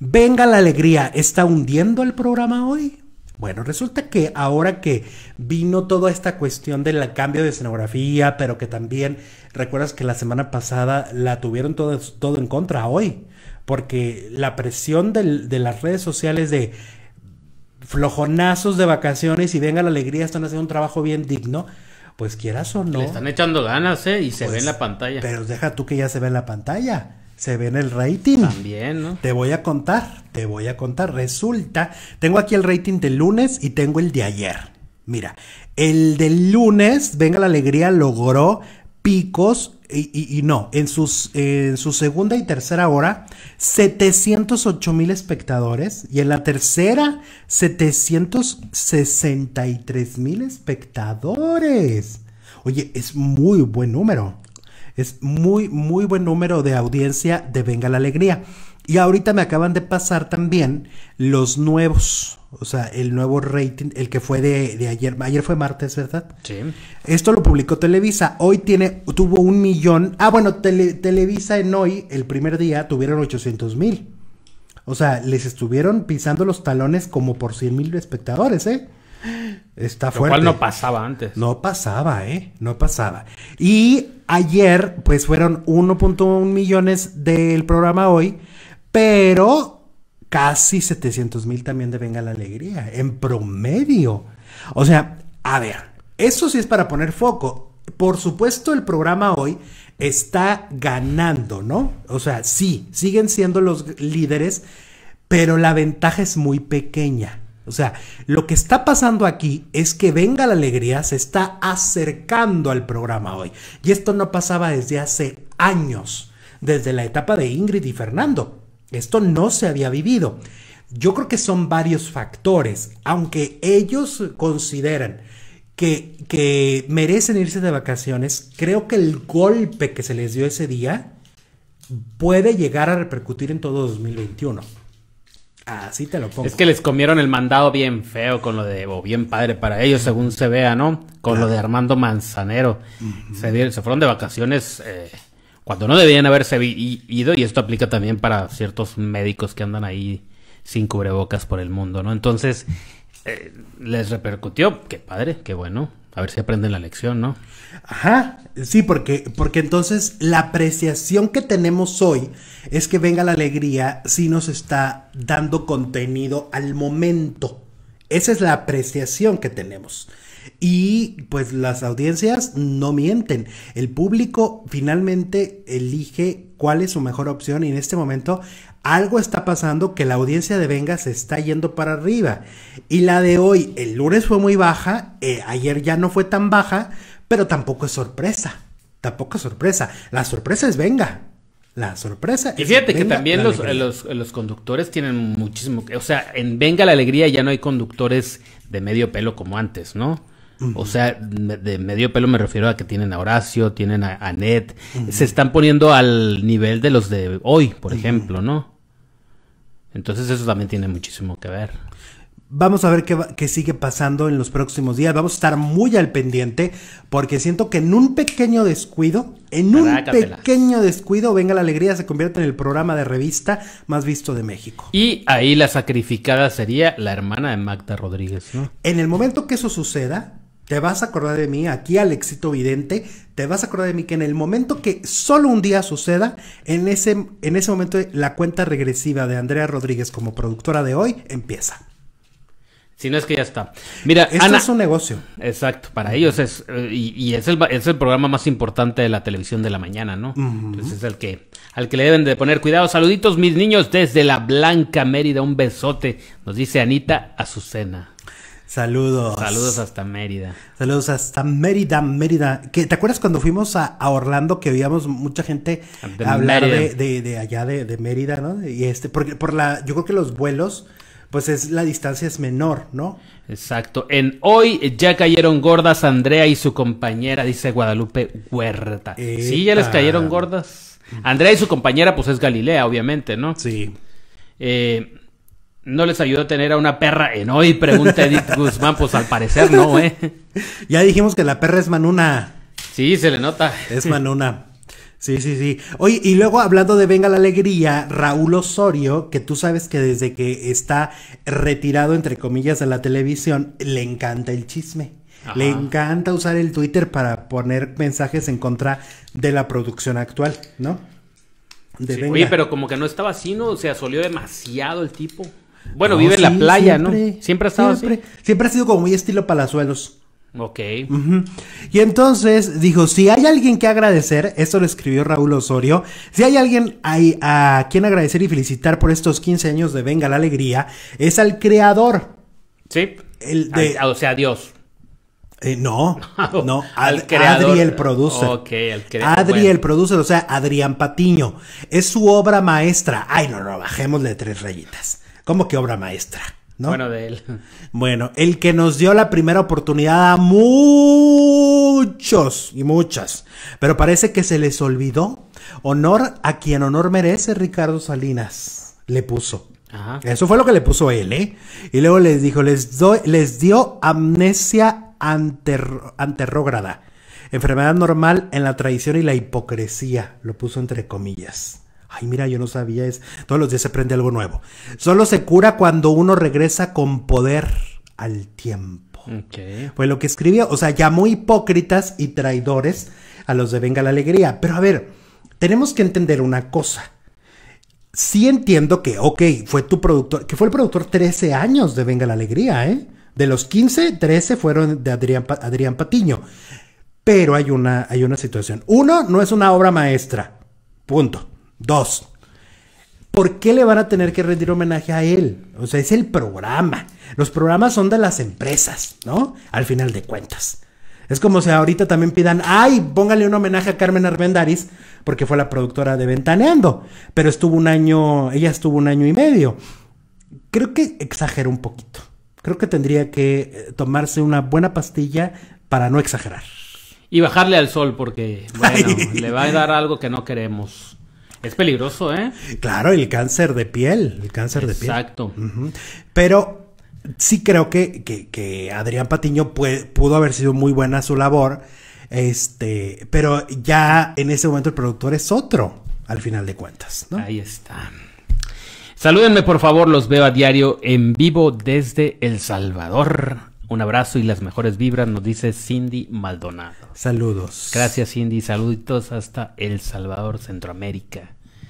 Venga la alegría, ¿está hundiendo el programa hoy? Bueno, resulta que ahora que vino toda esta cuestión del cambio de escenografía, pero que también recuerdas que la semana pasada la tuvieron todo, todo en contra hoy, porque la presión de las redes sociales de flojonazos de vacaciones y venga la alegría, están haciendo un trabajo bien digno, pues quieras o no. Le están echando ganas, ¿eh? Y se pues, ve en la pantalla. Pero deja tú que ya se ve en la pantalla se ve en el rating. También, ¿no? Te voy a contar, te voy a contar. Resulta, tengo aquí el rating del lunes y tengo el de ayer. Mira, el del lunes, venga la alegría, logró picos y, no, en, sus, en su segunda y tercera hora, 708 mil espectadores y en la tercera, 763 mil espectadores. Oye, es muy buen número. Es muy, muy buen número de audiencia de Venga la Alegría. Y ahorita me acaban de pasar también los nuevos, o sea, el nuevo rating, el que fue de, ayer. Ayer fue martes, ¿verdad? Sí. Esto lo publicó Televisa. Hoy tiene, tuvo un millón. Ah, bueno, Televisa en hoy, el primer día, tuvieron 800 mil. O sea, les estuvieron pisando los talones como por 100 mil espectadores, ¿eh? Está fuerte. Lo cual no pasaba antes. No pasaba, ¿eh? No pasaba. Y ayer, pues fueron 1.1 millones del programa hoy, pero casi 700 mil también de Venga la Alegría, en promedio. O sea, a ver, eso sí es para poner foco. Por supuesto, el programa hoy está ganando, ¿no? O sea, sí, siguen siendo los líderes, pero la ventaja es muy pequeña. O sea, lo que está pasando aquí es que Venga la Alegría se está acercando al programa hoy. Y esto no pasaba desde hace años, desde la etapa de Ingrid y Fernando. Esto no se había vivido. Yo creo que son varios factores, aunque ellos consideran que, que merecen irse de vacaciones, creo que el golpe que se les dio ese día puede llegar a repercutir en todo 2021. Así te lo pongo. Es que les comieron el mandado bien feo con lo de, o bien padre para ellos, según se vea, ¿no? Con lo de Armando Manzanero. se, fueron de vacaciones eh, cuando no debían haberse ido, y esto aplica también para ciertos médicos que andan ahí sin cubrebocas por el mundo, ¿no? Entonces, eh, les repercutió, qué padre, qué bueno a ver si aprenden la lección, ¿no? Ajá, sí, porque, porque entonces la apreciación que tenemos hoy es que venga la alegría si nos está dando contenido al momento. Esa es la apreciación que tenemos. Y pues las audiencias no mienten. El público finalmente elige cuál es su mejor opción y en este momento algo está pasando que la audiencia de Venga se está yendo para arriba. Y la de hoy, el lunes fue muy baja, eh, ayer ya no fue tan baja, pero tampoco es sorpresa. Tampoco es sorpresa. La sorpresa es Venga. La sorpresa. Y fíjate que también los, los, los, conductores tienen muchísimo. O sea, en Venga la Alegría ya no hay conductores de medio pelo como antes, ¿no? O sea, de medio pelo me refiero a que tienen a Horacio, tienen a, Anet. Se están poniendo al nivel de los de hoy, por ejemplo, ¿no? Entonces eso también tiene muchísimo que ver. Vamos a ver qué, sigue pasando en los próximos días. Vamos a estar muy al pendiente porque siento que en un pequeño descuido, en un pequeño descuido, Venga la Alegría se convierte en el programa de revista más visto de México. Y ahí la sacrificada sería la hermana de Magda Rodríguez, ¿no? En el momento que eso suceda, te vas a acordar de mí aquí al éxito vidente. Te vas a acordar de mí que en el momento que solo un día suceda, en ese, en ese momento la cuenta regresiva de Andrea Rodríguez como productora de hoy empieza. Si no es que ya está. Mira, Esto es un negocio. Exacto, para ellos es. Eh, y, es, el, programa más importante de la televisión de la mañana, ¿no? es el que, al que le deben de poner cuidado. Saluditos, mis niños, desde la Blanca Mérida. Un besote, nos dice Anita Azucena. Saludos. Saludos hasta Mérida. Saludos hasta Mérida, Mérida. ¿Te acuerdas cuando fuimos a, Orlando que veíamos mucha gente hablar de, de, allá de, Mérida, ¿no? Y este, porque por la, yo creo que los vuelos, pues es la distancia es menor, ¿no? Exacto. En hoy ya cayeron gordas Andrea y su compañera, dice Guadalupe Huerta. Sí, ya les cayeron gordas. Andrea y su compañera, pues es Galilea, obviamente, ¿no? Sí. Eh, no les ayudó a tener a una perra en hoy, pregunta Edith Guzmán, pues al parecer no, ¿eh? Ya dijimos que la perra es manuna. Sí, se le nota. Es manuna. Sí, sí, sí. Oye, y luego hablando de Venga la Alegría, Raúl Osorio, que tú sabes que desde que está retirado, entre comillas, de la televisión, le encanta el chisme. Le encanta usar el Twitter para poner mensajes en contra de la producción actual, ¿no? Oye, pero como que no estaba así, ¿no? Se solió demasiado el tipo. Bueno, vive en la playa, ¿no? Siempre ha estado siempre, así? Siempre ha sido como muy estilo Palazuelos. Ok. Y entonces dijo, si hay alguien que agradecer, esto lo escribió Raúl Osorio, si hay alguien hay a quien agradecer y felicitar por estos 15 años de Venga la Alegría, es al creador. Sí. El de... Ah, o sea, Dios. Eh, no, no, Adri el producer. Okay, Adri el producer, o sea, Adrián Patiño. Es su obra maestra. Ay, no, no, bajémosle tres rayitas. ¿Cómo que obra maestra? ¿no? Bueno, de él. Bueno, el que nos dio la primera oportunidad a muchos y muchas. Pero parece que se les olvidó. Honor a quien honor merece, Ricardo Salinas. Le puso. Ajá. Eso fue lo que le puso él, ¿eh? Y luego les dijo, les, les dio amnesia anterrógrada. Enfermedad normal en la traición y la hipocresía. Lo puso entre comillas. Ay, mira, yo no sabía, es todos los días se aprende algo nuevo. Solo se cura cuando uno regresa con poder al tiempo. Okay. Fue lo que escribió, o sea, llamó hipócritas y traidores a los de Venga la Alegría. Pero a ver, tenemos que entender una cosa. Sí entiendo que, ok, fue tu productor, que fue el productor 13 años de Venga la Alegría, ¿eh? De los 15, 13 fueron de Adrián, Adrián Patiño. Pero hay una, hay una situación. Uno, no es una obra maestra. Punto. Dos, ¿por qué le van a tener que rendir homenaje a él? O sea, es el programa. Los programas son de las empresas, ¿no? Al final de cuentas. Es como si ahorita también pidan, ay, póngale un homenaje a Carmen Armendariz, porque fue la productora de Ventaneando, pero estuvo un año, ella estuvo un año y medio. Creo que exagero un poquito. Creo que tendría que eh, tomarse una buena pastilla para no exagerar. Y bajarle al sol, porque, le va a dar algo que no queremos. Es peligroso, ¿eh? Claro, el cáncer de piel, el cáncer de piel. Exacto. Pero sí creo que, Adrián Patiño pudo haber sido muy buena su labor, este, pero ya en ese momento el productor es otro, al final de cuentas. Ahí está. Salúdenme, por favor, los veo a diario en vivo desde El Salvador. Un abrazo y las mejores vibras nos dice Cindy Maldonado. Saludos. Gracias Cindy, saluditos hasta El Salvador, Centroamérica.